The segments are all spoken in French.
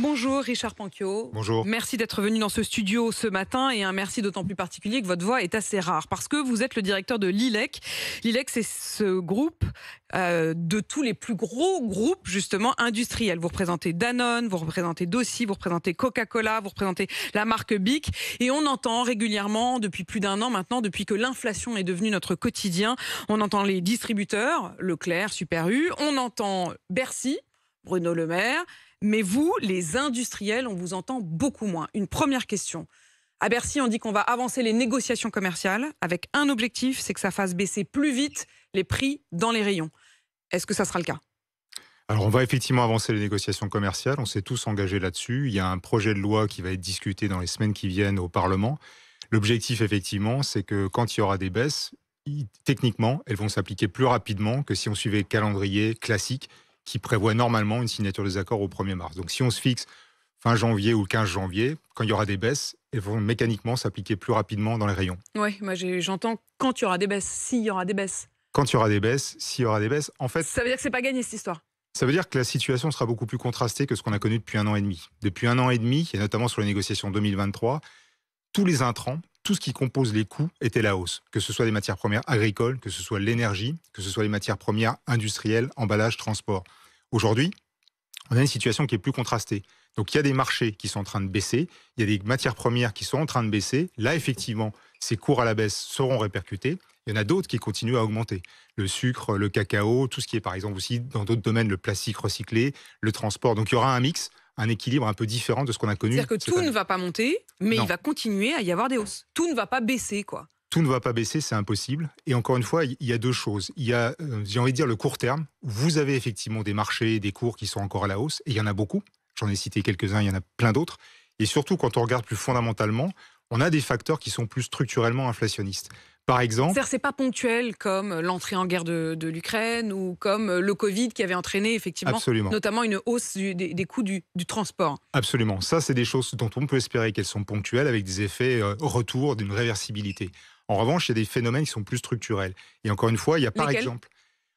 Bonjour Richard Panquio. Bonjour. Merci d'être venu dans ce studio ce matin et un merci d'autant plus particulier que votre voix est assez rare parce que vous êtes le directeur de l'ILEC. L'ILEC, c'est ce groupe euh, de tous les plus gros groupes justement industriels. Vous représentez Danone, vous représentez Dossi, vous représentez Coca-Cola, vous représentez la marque Bic et on entend régulièrement depuis plus d'un an maintenant, depuis que l'inflation est devenue notre quotidien, on entend les distributeurs, Leclerc, Super U, on entend Bercy, Bruno Le Maire, mais vous, les industriels, on vous entend beaucoup moins. Une première question. À Bercy, on dit qu'on va avancer les négociations commerciales avec un objectif, c'est que ça fasse baisser plus vite les prix dans les rayons. Est-ce que ça sera le cas alors on va effectivement avancer les négociations commerciales, on s'est tous engagés là-dessus. Il y a un projet de loi qui va être discuté dans les semaines qui viennent au Parlement. L'objectif effectivement, c'est que quand il y aura des baisses, techniquement, elles vont s'appliquer plus rapidement que si on suivait le calendrier classique qui prévoit normalement une signature des accords au 1er mars. Donc si on se fixe fin janvier ou 15 janvier, quand il y aura des baisses, elles vont mécaniquement s'appliquer plus rapidement dans les rayons. Oui, moi j'entends quand il y aura des baisses, s'il y aura des baisses. Quand il y aura des baisses, s'il y aura des baisses, en fait... Ça veut dire que c'est pas gagné cette histoire ça veut dire que la situation sera beaucoup plus contrastée que ce qu'on a connu depuis un an et demi. Depuis un an et demi, et notamment sur les négociations 2023, tous les intrants, tout ce qui compose les coûts était la hausse, que ce soit les matières premières agricoles, que ce soit l'énergie, que ce soit les matières premières industrielles, emballage, transport. Aujourd'hui, on a une situation qui est plus contrastée. Donc il y a des marchés qui sont en train de baisser, il y a des matières premières qui sont en train de baisser. Là, effectivement, ces cours à la baisse seront répercutés. Il y en a d'autres qui continuent à augmenter. Le sucre, le cacao, tout ce qui est par exemple aussi dans d'autres domaines, le plastique recyclé, le transport. Donc il y aura un mix, un équilibre un peu différent de ce qu'on a connu. C'est-à-dire que tout ne va pas monter, mais il va continuer à y avoir des hausses. Tout ne va pas baisser, quoi tout ne va pas baisser, c'est impossible. Et encore une fois, il y a deux choses. Il y a, euh, j'ai envie de dire, le court terme. Vous avez effectivement des marchés, des cours qui sont encore à la hausse, et il y en a beaucoup. J'en ai cité quelques-uns, il y en a plein d'autres. Et surtout, quand on regarde plus fondamentalement, on a des facteurs qui sont plus structurellement inflationnistes. Par exemple. C'est pas ponctuel comme l'entrée en guerre de, l'Ukraine ou comme euh, le Covid qui avait entraîné effectivement notamment une hausse des, coûts du, transport. Absolument. Ça, c'est des choses dont on peut espérer qu'elles sont ponctuelles avec des effets euh, retour d'une réversibilité. En revanche, il y a des phénomènes qui sont plus structurels. Et encore une fois, il y a par exemple,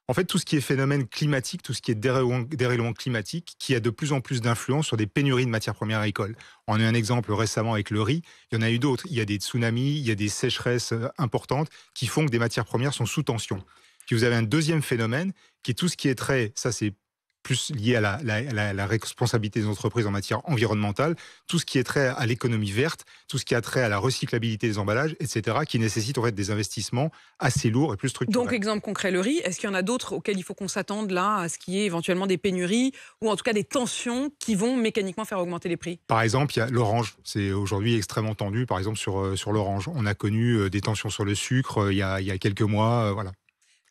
en fait, tout ce qui est phénomène climatique, tout ce qui est dérèglement climatique, qui a de plus en plus d'influence sur des pénuries de matières premières agricoles. On a eu un exemple récemment avec le riz, il y en a eu d'autres. Il y a des tsunamis, il y a des sécheresses euh, importantes qui font que des matières premières sont sous tension. Puis vous avez un deuxième phénomène qui est tout ce qui est très, ça c'est plus liées à la, responsabilité des entreprises en matière environnementale, tout ce qui est trait à l'économie verte, tout ce qui a trait à la recyclabilité des emballages, etc., qui nécessite en fait des investissements assez lourds et plus structurés. Donc, exemple concret, le riz, est-ce qu'il y en a d'autres auxquels il faut qu'on s'attende là, à ce qu'il y ait éventuellement des pénuries ou en tout cas des tensions qui vont mécaniquement faire augmenter les prix Par exemple, il y a l'orange. C'est aujourd'hui extrêmement tendu, par exemple, sur, euh, sur l'orange. On a connu euh, des tensions sur le sucre euh, il y a, il y a quelques mois. voilà.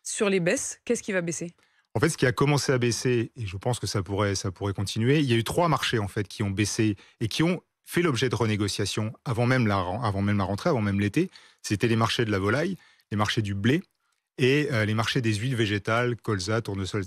Sur les baisses, qu'est-ce qui va baisser en fait, ce qui a commencé à baisser, et je pense que ça pourrait, ça pourrait continuer, il y a eu trois marchés en fait qui ont baissé et qui ont fait l'objet de renégociations avant même la, avant même rentrée, avant même l'été. C'était les marchés de la volaille, les marchés du blé et euh, les marchés des huiles végétales, colza, tournesol,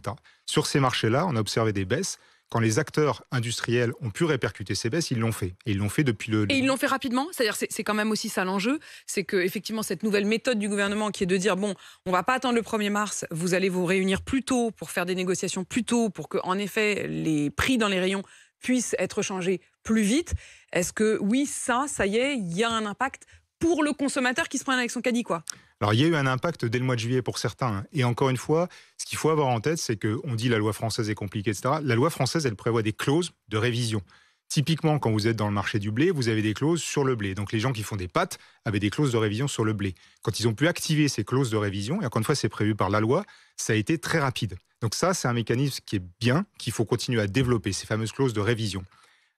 Sur ces marchés-là, on a observé des baisses quand les acteurs industriels ont pu répercuter ces baisses, ils l'ont fait. Et ils l'ont fait depuis le. Et ils l'ont fait rapidement. C'est-à-dire, c'est quand même aussi ça l'enjeu, c'est que effectivement cette nouvelle méthode du gouvernement qui est de dire bon, on ne va pas attendre le 1er mars, vous allez vous réunir plus tôt pour faire des négociations plus tôt, pour que en effet les prix dans les rayons puissent être changés plus vite. Est-ce que oui, ça, ça y est, il y a un impact pour le consommateur qui se prend avec son caddie, quoi. Alors, il y a eu un impact dès le mois de juillet pour certains. Hein. Et encore une fois, ce qu'il faut avoir en tête, c'est qu'on dit la loi française est compliquée, etc. La loi française, elle prévoit des clauses de révision. Typiquement, quand vous êtes dans le marché du blé, vous avez des clauses sur le blé. Donc, les gens qui font des pâtes avaient des clauses de révision sur le blé. Quand ils ont pu activer ces clauses de révision, et encore une fois, c'est prévu par la loi, ça a été très rapide. Donc, ça, c'est un mécanisme qui est bien, qu'il faut continuer à développer, ces fameuses clauses de révision.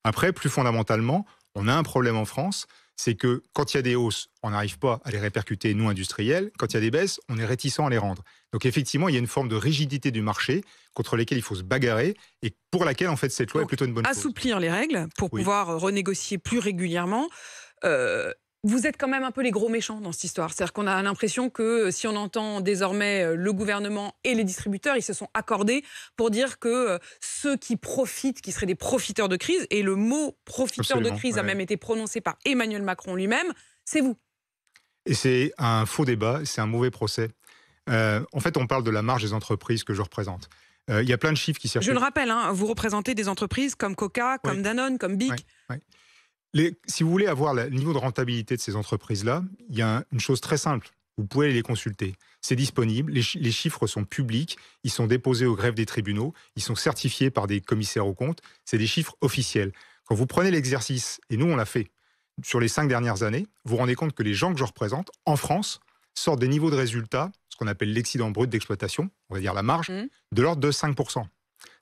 Après, plus fondamentalement, on a un problème en France, c'est que quand il y a des hausses, on n'arrive pas à les répercuter, nous, industriels. Quand il y a des baisses, on est réticent à les rendre. Donc effectivement, il y a une forme de rigidité du marché contre laquelle il faut se bagarrer et pour laquelle, en fait, cette loi est plutôt une bonne Assouplir les règles pour pouvoir renégocier plus régulièrement. Euh, vous êtes quand même un peu les gros méchants dans cette histoire. C'est-à-dire qu'on a l'impression que euh, si on entend désormais euh, le gouvernement et les distributeurs, ils se sont accordés pour dire que euh, ceux qui profitent, qui seraient des profiteurs de crise, et le mot profiteur de crise a même été prononcé par Emmanuel Macron lui-même, c'est vous. Et c'est un faux débat, c'est un mauvais procès. en fait, on parle de la marge des entreprises que je représente. Il y a plein de chiffres qui circulent. Je le rappelle, hein, vous représentez des entreprises comme Coca, comme Danone, comme Bic. oui si vous voulez avoir le niveau de rentabilité de ces entreprises-là, il y a une chose très simple. Vous pouvez les consulter. C'est disponible. Les, chiffres sont publics. Ils sont déposés au greffe des tribunaux. Ils sont certifiés par des commissaires aux comptes. C'est des chiffres officiels. Quand vous prenez l'exercice, et nous on l'a fait, sur les cinq dernières années, vous vous rendez compte que les gens que je représente en France sortent des niveaux de résultats, ce qu'on appelle l'excédent brut d'exploitation, on va dire la marge, mmh. de l'ordre de 5%.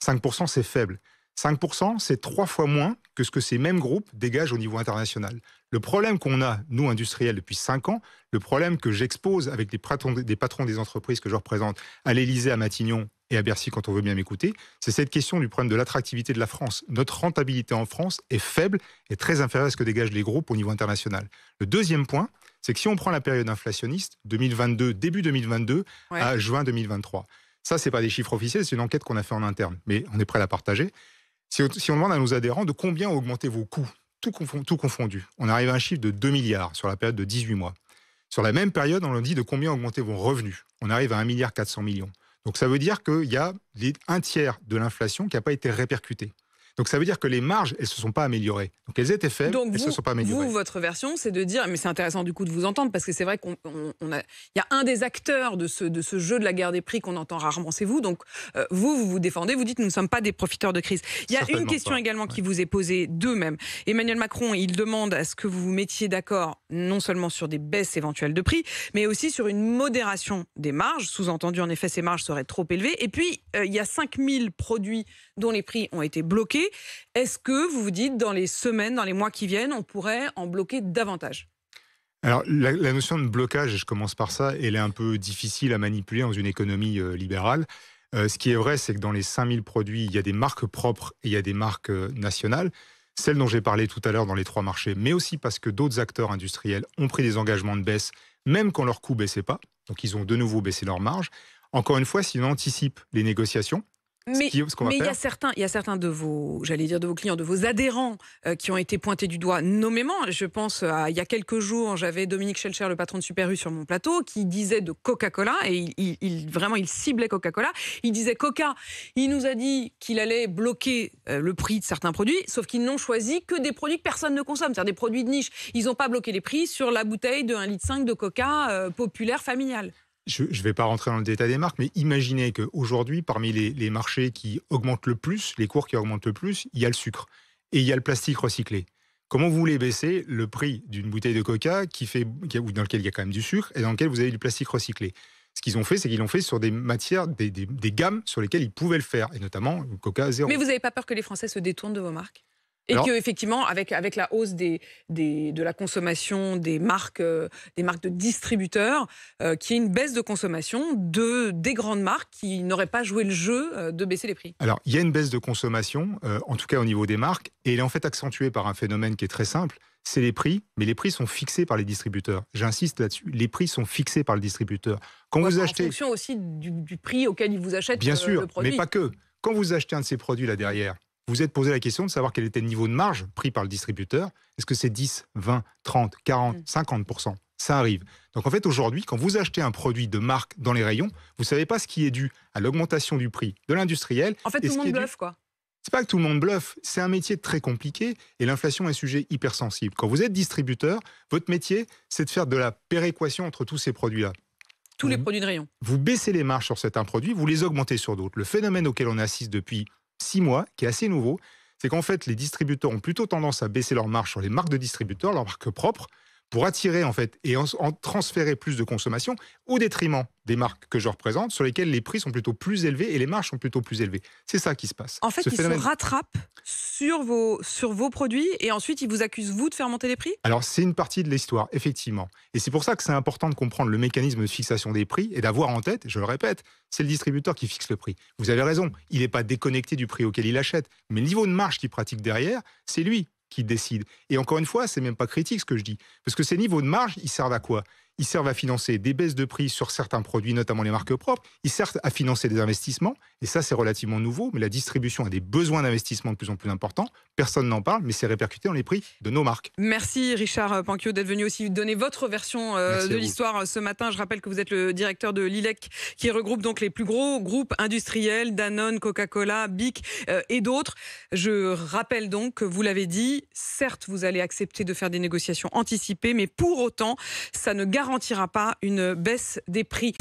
5% c'est faible. 5%, c'est trois fois moins que ce que ces mêmes groupes dégagent au niveau international. Le problème qu'on a, nous, industriels, depuis cinq ans, le problème que j'expose avec les patrons, des patrons des entreprises que je représente à l'Élysée, à Matignon et à Bercy, quand on veut bien m'écouter, c'est cette question du problème de l'attractivité de la France. Notre rentabilité en France est faible et très inférieure à ce que dégagent les groupes au niveau international. Le deuxième point, c'est que si on prend la période inflationniste, 2022, début 2022 à juin 2023, ça, ce n'est pas des chiffres officiels, c'est une enquête qu'on a faite en interne, mais on est prêt à la partager. Si, on demande à nos adhérents de combien ont augmenté vos coûts, tout, confondu, on arrive à un chiffre de 2 milliards sur la période de 18 mois. Sur la même période, on leur dit de combien augmenter vos revenus. On arrive à 1,4 milliard millions. Donc ça veut dire qu'il y a un tiers de l'inflation qui n'a pas été répercutée. Donc ça veut dire que les marges, elles ne se sont pas améliorées. Donc elles étaient faibles, Donc elles ne se sont pas améliorées. Vous, votre version, c'est de dire, mais c'est intéressant du coup de vous entendre, parce que c'est vrai qu'on a, il y a un des acteurs de ce, de ce jeu de la guerre des prix qu'on entend rarement, c'est vous. Donc euh, vous, vous vous défendez, vous dites, nous ne sommes pas des profiteurs de crise. Il y a une question également qui vous est posée, deux même. Emmanuel Macron, il demande à ce que vous vous mettiez d'accord, non seulement sur des baisses éventuelles de prix, mais aussi sur une modération des marges. Sous-entendu, en effet, ces marges seraient trop élevées. Et puis, euh, il y a 5000 produits dont les prix ont été bloqués. Est-ce que vous vous dites, dans les semaines, dans les mois qui viennent, on pourrait en bloquer davantage alors, la, notion de blocage, je commence par ça, elle est un peu difficile à manipuler dans une économie euh, libérale. Euh, ce qui est vrai, c'est que dans les 5000 produits, il y a des marques propres et il y a des marques euh, nationales. Celles dont j'ai parlé tout à l'heure dans les trois marchés, mais aussi parce que d'autres acteurs industriels ont pris des engagements de baisse, même quand leur ne baissaient pas. Donc, ils ont de nouveau baissé leur marge. Encore une fois, si on anticipe les négociations, mais il y a certains, il a certains de vos, j'allais dire de vos clients, de vos adhérents euh, qui ont été pointés du doigt nommément. Je pense à il y a quelques jours, j'avais Dominique Schelcher, le patron de Super U, sur mon plateau, qui disait de Coca-Cola et il, vraiment il ciblait Coca-Cola. Il disait Coca, il nous a dit qu'il allait bloquer euh, le prix de certains produits, sauf qu'ils n'ont choisi que des produits que personne ne consomme, c'est-à-dire des produits de niche. Ils n'ont pas bloqué les prix sur la bouteille de 1,5 litre de Coca euh, populaire familiale je ne vais pas rentrer dans le détail des marques, mais imaginez qu'aujourd'hui, parmi les, marchés qui augmentent le plus, les cours qui augmentent le plus, il y a le sucre et il y a le plastique recyclé. Comment vous voulez baisser le prix d'une bouteille de coca qui fait, dans lequel il y a quand même du sucre et dans lequel vous avez du plastique recyclé ce qu'ils ont fait, c'est qu'ils l'ont fait sur des matières, des, gammes sur lesquelles ils pouvaient le faire, et notamment Coca Zéro. Mais vous n'avez pas peur que les Français se détournent de vos marques et qu'effectivement, effectivement, avec, avec la hausse des, de la consommation des marques, euh, des marques de distributeurs, qui euh, qu'il y ait une baisse de consommation de, des grandes marques qui n'auraient pas joué le jeu euh, de baisser les prix. Alors, il y a une baisse de consommation, en tout cas au niveau des marques, et elle est en fait accentuée par un phénomène qui est très simple, c'est les prix, mais les prix sont fixés par les distributeurs. J'insiste là-dessus, les prix sont fixés par le distributeur. Quand vous en achetez... En fonction aussi du, prix auquel ils vous achètent Bien sûr, le produit. mais pas que. Quand vous achetez un de ces produits là derrière, vous êtes posé la question de savoir quel était le niveau de marge pris par le distributeur. Est-ce que c'est 10, 20, 30, 40, 50 Ça arrive. Donc en fait, aujourd'hui, quand vous achetez un produit de marque dans les rayons, vous ne savez pas ce qui est dû à l'augmentation du prix de l'industriel. En fait, tout le monde bluffe, quoi. C'est pas que tout le monde bluffe, c'est un métier très compliqué et l'inflation est un sujet hypersensible. Quand vous êtes distributeur, votre métier, c'est de faire de la péréquation entre tous ces produits-là. Tous les mmh. produits de rayon. Vous baissez les marges sur certains produits, vous les augmentez sur d'autres. Le phénomène auquel on assiste depuis six mois, qui est assez nouveau, c'est qu'en fait, les distributeurs ont plutôt tendance à baisser leurs marges sur les marques de distributeurs, leurs marques propres, pour attirer en fait et en, transférer plus de consommation au détriment des marques que je représente, sur lesquelles les prix sont plutôt plus élevés et les marges sont plutôt plus élevées. C'est ça qui se passe. En fait, ils se rattrapent sur vos, sur vos produits et ensuite ils vous accusent, vous, de faire monter les prix Alors, c'est une partie de l'histoire, effectivement. Et c'est pour ça que c'est important de comprendre le mécanisme de fixation des prix et d'avoir en tête, je le répète, c'est le distributeur qui fixe le prix. Vous avez raison, il n'est pas déconnecté du prix auquel il achète, mais le niveau de marge qu'il pratique derrière, c'est lui qui décide. Et encore une fois, c'est même pas critique ce que je dis, parce que ces niveaux de marge, ils servent à quoi ils servent à financer des baisses de prix sur certains produits, notamment les marques propres. Ils servent à financer des investissements. Et ça, c'est relativement nouveau. Mais la distribution a des besoins d'investissement de plus en plus importants. Personne n'en parle, mais c'est répercuté dans les prix de nos marques. Merci Richard Panquio d'être venu aussi donner votre version euh, de l'histoire euh, ce matin. Je rappelle que vous êtes le directeur de l'ILEC qui regroupe donc les plus gros groupes industriels, Danone, Coca-Cola, BIC euh, et d'autres. Je rappelle donc que vous l'avez dit, certes, vous allez accepter de faire des négociations anticipées, mais pour autant, ça ne garantit garantira pas une baisse des prix.